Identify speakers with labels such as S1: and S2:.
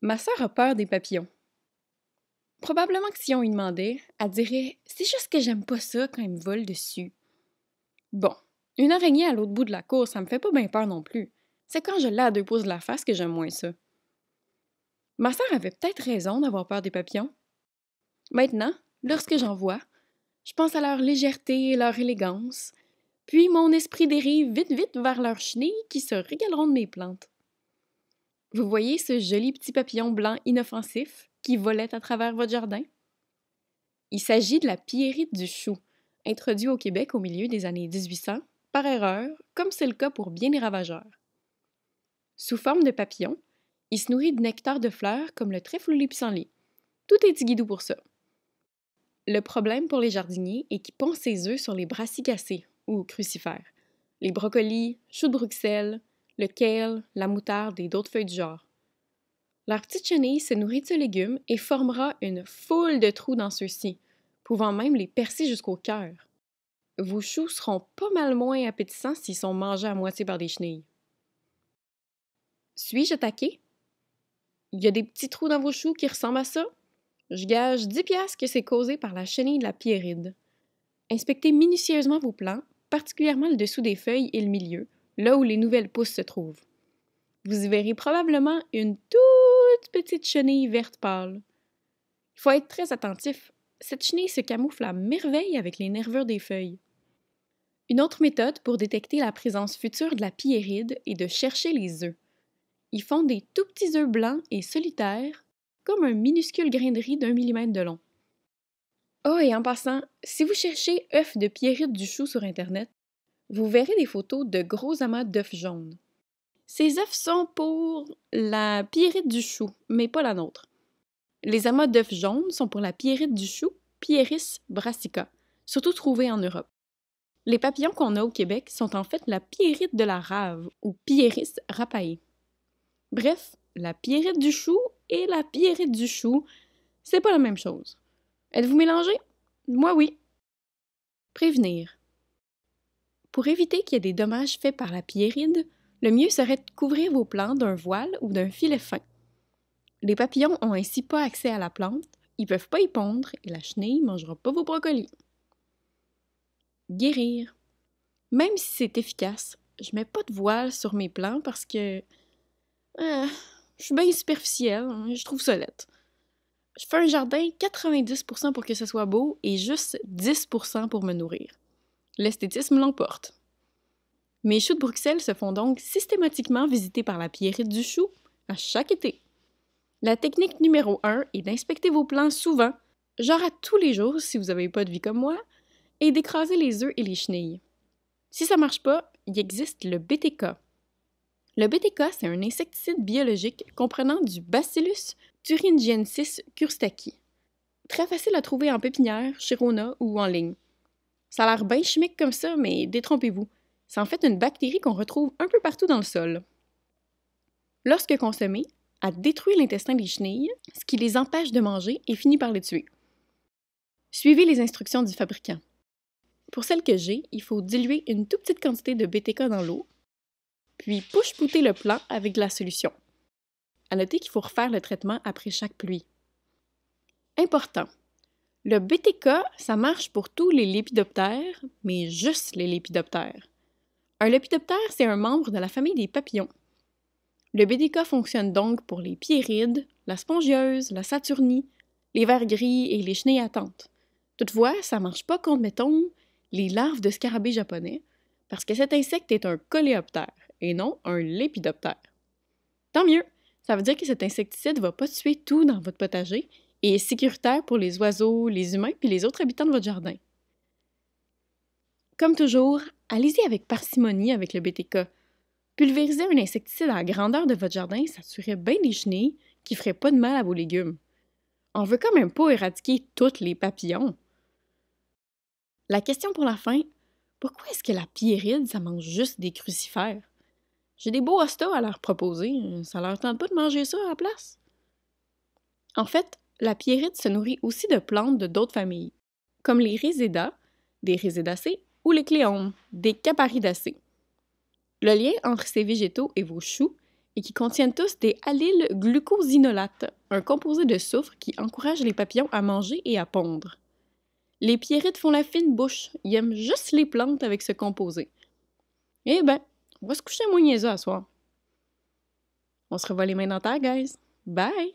S1: Ma sœur a peur des papillons. Probablement que si on lui demandait, elle dirait C'est juste que j'aime pas ça quand ils me volent dessus. Bon, une araignée à l'autre bout de la cour, ça me fait pas bien peur non plus. C'est quand je l'ai à deux pouces de la face que j'aime moins ça. Ma sœur avait peut-être raison d'avoir peur des papillons. Maintenant, lorsque j'en vois, je pense à leur légèreté et leur élégance, puis mon esprit dérive vite vite vers leurs chenilles qui se régaleront de mes plantes. Vous voyez ce joli petit papillon blanc inoffensif qui volait à travers votre jardin? Il s'agit de la pierrite du chou, introduite au Québec au milieu des années 1800, par erreur, comme c'est le cas pour bien des ravageurs. Sous forme de papillon, il se nourrit de nectar de fleurs comme le trèfle ou les Tout est guidou pour ça. Le problème pour les jardiniers est qu'ils pondent ses œufs sur les brassicacées, ou crucifères, les brocolis, choux de Bruxelles, le kale, la moutarde et d'autres feuilles du genre. Leur petite chenille se nourrit de légumes et formera une foule de trous dans ceux-ci, pouvant même les percer jusqu'au cœur. Vos choux seront pas mal moins appétissants s'ils sont mangés à moitié par des chenilles. Suis-je attaqué? Il y a des petits trous dans vos choux qui ressemblent à ça? Je gage 10 piastres que c'est causé par la chenille de la pierride. Inspectez minutieusement vos plants, particulièrement le dessous des feuilles et le milieu, là où les nouvelles pousses se trouvent. Vous y verrez probablement une toute petite chenille verte pâle. Il faut être très attentif. Cette chenille se camoufle à merveille avec les nervures des feuilles. Une autre méthode pour détecter la présence future de la piéride est de chercher les œufs. Ils font des tout petits œufs blancs et solitaires, comme un minuscule grain de riz d'un millimètre de long. Oh, et en passant, si vous cherchez œufs de piéride du chou sur Internet, vous verrez des photos de gros amas d'œufs jaunes. Ces œufs sont pour la pierrite du chou, mais pas la nôtre. Les amas d'œufs jaunes sont pour la pierrite du chou, Pieris brassica, surtout trouvée en Europe. Les papillons qu'on a au Québec sont en fait la pierrite de la rave ou Pieris rapae. Bref, la pierrite du chou et la pierrite du chou, c'est pas la même chose. Êtes-vous mélangés? Moi oui. Prévenir. Pour éviter qu'il y ait des dommages faits par la pierride, le mieux serait de couvrir vos plants d'un voile ou d'un filet fin. Les papillons n'ont ainsi pas accès à la plante, ils ne peuvent pas y pondre et la chenille ne mangera pas vos brocolis. Guérir. Même si c'est efficace, je mets pas de voile sur mes plants parce que. Euh, je suis bien superficielle, hein, je trouve ça laid. Je fais un jardin 90% pour que ce soit beau et juste 10% pour me nourrir l'esthétisme l'emporte. Mes choux de Bruxelles se font donc systématiquement visiter par la pierrite du chou à chaque été. La technique numéro 1 est d'inspecter vos plants souvent, genre à tous les jours si vous n'avez pas de vie comme moi, et d'écraser les œufs et les chenilles. Si ça marche pas, il existe le BTK. Le BTK, c'est un insecticide biologique comprenant du Bacillus thuringiensis kurstaki. Très facile à trouver en pépinière, chez Rona ou en ligne. Ça a l'air bien chimique comme ça, mais détrompez-vous. C'est en fait une bactérie qu'on retrouve un peu partout dans le sol. Lorsque consommée, elle détruit l'intestin des chenilles, ce qui les empêche de manger et finit par les tuer. Suivez les instructions du fabricant. Pour celle que j'ai, il faut diluer une toute petite quantité de BTK dans l'eau, puis push-pouter le plant avec de la solution. À noter qu'il faut refaire le traitement après chaque pluie. Important, le BTK, ça marche pour tous les lépidoptères, mais juste les lépidoptères. Un lépidoptère, c'est un membre de la famille des papillons. Le BTK fonctionne donc pour les piérides, la spongieuse, la saturnie, les vers gris et les chenilles attentes. Toutefois, ça marche pas contre, mettons, les larves de scarabée japonais, parce que cet insecte est un coléoptère et non un lépidoptère. Tant mieux! Ça veut dire que cet insecticide va pas tuer tout dans votre potager, et sécuritaire pour les oiseaux, les humains puis les autres habitants de votre jardin. Comme toujours, allez-y avec parcimonie avec le BTK. Pulvériser un insecticide à la grandeur de votre jardin, ça tuerait bien les chenilles qui feraient pas de mal à vos légumes. On veut quand même pas éradiquer tous les papillons. La question pour la fin, pourquoi est-ce que la pierride, ça mange juste des crucifères? J'ai des beaux hostas à leur proposer, ça leur tente pas de manger ça à la place. En fait, la pierrite se nourrit aussi de plantes de d'autres familles, comme les résédas, des résédacées, ou les cléomes, des caparidacées. Le lien entre ces végétaux et vos choux est qu'ils contiennent tous des allyls glucosinolates, un composé de soufre qui encourage les papillons à manger et à pondre. Les pierrites font la fine bouche, ils aiment juste les plantes avec ce composé. Eh ben, on va se coucher moins à soir. On se revoit les mains dans ta guys. Bye!